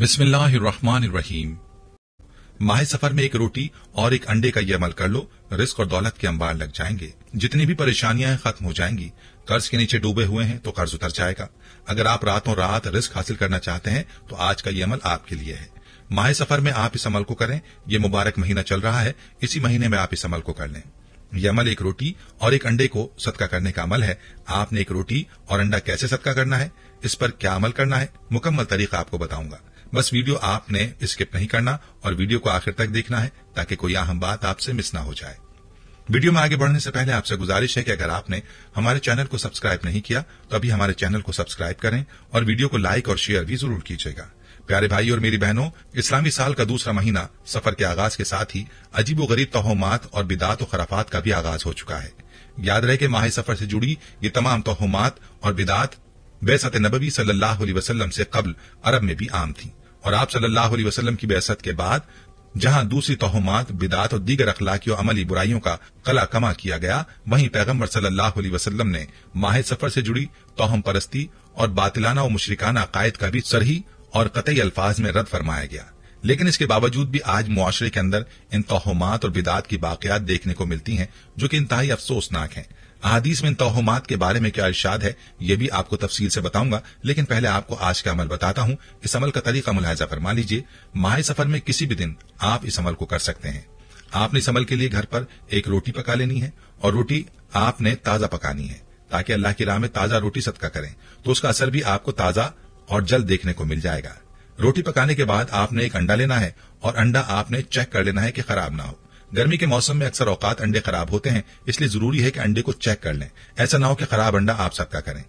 बिस्मिल्लाहिर्रहमानिर्रहीम माह सफर में एक रोटी और एक अंडे का ये अमल कर लो रिस्क और दौलत के अंबार लग जाएंगे जितनी भी परेशानियां खत्म हो जाएंगी कर्ज के नीचे डूबे हुए हैं तो कर्ज उतर जाएगा अगर आप रातों रात रिस्क हासिल करना चाहते हैं तो आज का ये अमल आपके लिए है माह सफर में आप इस अमल को करें ये मुबारक महीना चल रहा है इसी महीने में आप इस अमल को कर लें यह अमल एक रोटी और एक अंडे को सदका करने का अमल है आपने एक रोटी और अंडा कैसे सदका करना है इस पर क्या अमल करना है मुकम्मल तरीका आपको बताऊंगा बस वीडियो आपने स्किप नहीं करना और वीडियो को आखिर तक देखना है ताकि कोई अहम बात आपसे मिस ना हो जाए वीडियो में आगे बढ़ने से पहले आपसे गुजारिश है कि अगर आपने हमारे चैनल को सब्सक्राइब नहीं किया तो अभी हमारे चैनल को सब्सक्राइब करें और वीडियो को लाइक और शेयर भी जरूर कीजिएगा प्यारे भाई और मेरी बहनों इस्लामी साल का दूसरा महीना सफर के आगाज के साथ ही अजीब गरीब तोहमात और बिदात और खराफात का भी आगाज हो चुका है याद रहे कि माह सफर से जुड़ी ये तमाम तोहमात और बिदात बैसत नबी सल्लल्लाहु अलैहि वसल्लम से कबल अरब में भी आम थी और आप सल्लल्लाहु अलैहि वसल्लम की बैसत के बाद जहां दूसरी तोहमात बिदात और दीगर अखलाकी और अमली बुराइयों का कला कमा किया गया वहीं पैगम्बर सल्लल्लाहु अलैहि वसल्लम ने माह सफर से जुड़ी तोहम परस्ती और बातिलाना और मुशरिकाना अकायद का भी सरही और कतई अल्फाज में रद्द फरमाया गया लेकिन इसके बावजूद भी आज मुआरे के अंदर इन तोहमात और बिदात की बाकियात देखने को मिलती हैं जो कि इंतहाई अफसोसनाक हैं अहादीस में तोहमात के बारे में क्या इर्शाद है ये भी आपको तफसील से बताऊंगा लेकिन पहले आपको आज का अमल बताता हूँ इस अमल का तरीका मुलायजा फरमा लीजिए माह सफर में किसी भी दिन आप इस अमल को कर सकते हैं आपने इस अमल के लिए घर पर एक रोटी पका लेनी है और रोटी आपने ताजा पकानी है ताकि अल्लाह की राह में ताजा रोटी सदका करें तो उसका असर भी आपको ताजा और जल्द देखने को मिल जाएगा रोटी पकाने के बाद आपने एक अंडा लेना है और अंडा आपने चेक कर लेना है कि खराब ना हो गर्मी के मौसम में अक्सर औकात अंडे खराब होते हैं इसलिए जरूरी है कि अंडे को चेक कर लें ऐसा ना हो कि खराब अंडा आप सबका करें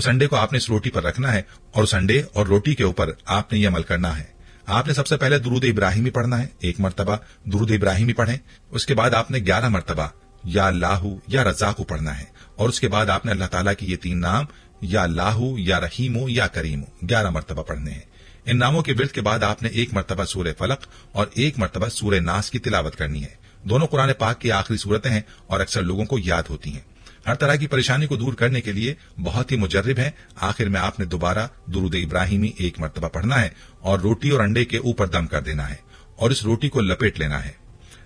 उस अंडे को आपने इस रोटी पर रखना है और उस अंडे और रोटी के ऊपर आपने ये अमल करना है आपने सबसे पहले दुरूद इब्राहिमी पढ़ना है एक मरतबा दुरूद इब्राहिमी पढ़ें उसके बाद आपने ग्यारह मरतबा या लाहू या को पढ़ना है और उसके बाद आपने अल्लाह ताला की ये तीन नाम या लाहू या रहीमो या करीमो ग्यारह मरतबा पढ़ने हैं इन नामों के विरत के बाद आपने एक मरतबा सूर्य फलक और एक मरतबा सूर्य नास की तिलावत करनी है दोनों कुरान पाक की आखिरी सूरतें हैं और अक्सर लोगों को याद होती हैं हर तरह की परेशानी को दूर करने के लिए बहुत ही मुजर्रब है आखिर में आपने दोबारा दुरुद इब्राहिमी एक मरतबा पढ़ना है और रोटी और अंडे के ऊपर दम कर देना है और इस रोटी को लपेट लेना है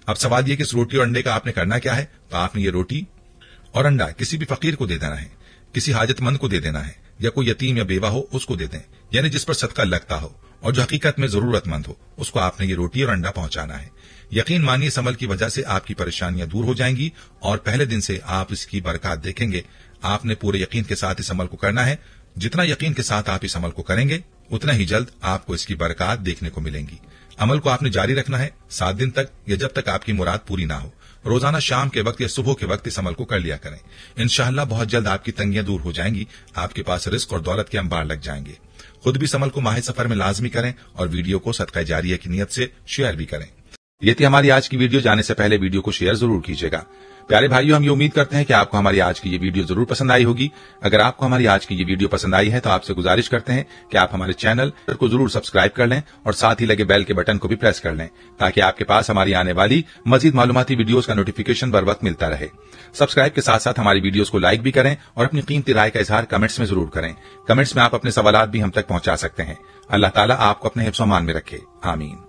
अब सवाल यह कि इस रोटी और अंडे का आपने करना क्या है तो आपने ये रोटी और अंडा किसी भी फकीर को दे देना है किसी हाजतमंद को दे देना है या कोई यतीम या बेवा हो उसको दे दें यानी जिस पर सदका लगता हो और जो हकीकत में जरूरतमंद हो उसको आपने ये रोटी और अंडा पहुंचाना है यकीन मानिए इस अमल की वजह से आपकी परेशानियां दूर हो जाएंगी और पहले दिन से आप इसकी बरकत देखेंगे आपने पूरे यकीन के साथ इस अमल को करना है जितना यकीन के साथ आप इस अमल को करेंगे उतना ही जल्द आपको इसकी बरकत देखने को मिलेंगी अमल को आपने जारी रखना है सात दिन तक या जब तक आपकी मुराद पूरी ना हो रोजाना शाम के वक्त या सुबह के वक्त इस अमल को कर लिया करें इनशाला बहुत जल्द आपकी तंगियां दूर हो जाएंगी आपके पास रिस्क और दौलत के अंबार लग जाएंगे खुद भी इस अमल को माह सफर में लाजमी करें और वीडियो को सदका जारिया की नीयत से शेयर भी करें ये थी हमारी आज की वीडियो जाने से पहले वीडियो को शेयर जरूर कीजिएगा प्यारे भाइयों हम ये उम्मीद करते हैं कि आपको हमारी आज की ये वीडियो जरूर पसंद आई होगी अगर आपको हमारी आज की ये वीडियो पसंद आई है तो आपसे गुजारिश करते हैं कि आप हमारे चैनल को जरूर सब्सक्राइब कर लें और साथ ही लगे बेल के बटन को भी प्रेस कर लें ताकि आपके पास हमारी आने वाली मजीद मालूमती वीडियोज का नोटिफिकेशन बर वक्त मिलता रहे सब्सक्राइब के साथ साथ हमारी वीडियोज को लाइक भी करें और अपनी कीमती राय का इजहार कमेंट्स में जरूर करें कमेंट्स में आप अपने सवाल भी हम तक पहुंचा सकते हैं अल्लाह ताला आपको अपने हिफ्सोमान में रखे आमीन